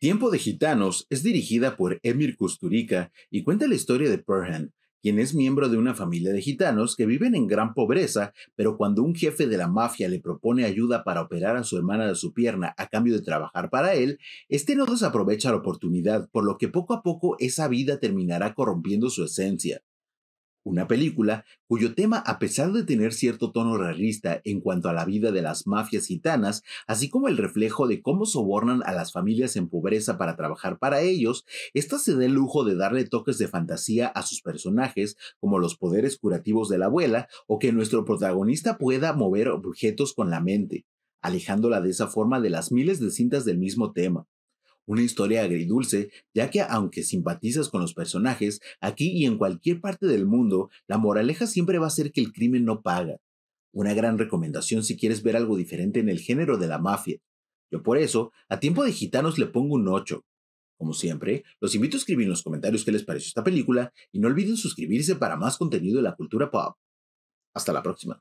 Tiempo de Gitanos es dirigida por Emir Kusturica y cuenta la historia de Perhan, quien es miembro de una familia de gitanos que viven en gran pobreza, pero cuando un jefe de la mafia le propone ayuda para operar a su hermana de su pierna a cambio de trabajar para él, este no desaprovecha la oportunidad, por lo que poco a poco esa vida terminará corrompiendo su esencia. Una película cuyo tema, a pesar de tener cierto tono realista en cuanto a la vida de las mafias gitanas, así como el reflejo de cómo sobornan a las familias en pobreza para trabajar para ellos, ésta se da el lujo de darle toques de fantasía a sus personajes, como los poderes curativos de la abuela, o que nuestro protagonista pueda mover objetos con la mente, alejándola de esa forma de las miles de cintas del mismo tema. Una historia agridulce, ya que aunque simpatizas con los personajes, aquí y en cualquier parte del mundo, la moraleja siempre va a ser que el crimen no paga. Una gran recomendación si quieres ver algo diferente en el género de la mafia. Yo por eso, a tiempo de gitanos le pongo un 8. Como siempre, los invito a escribir en los comentarios qué les pareció esta película y no olviden suscribirse para más contenido de la cultura pop. Hasta la próxima.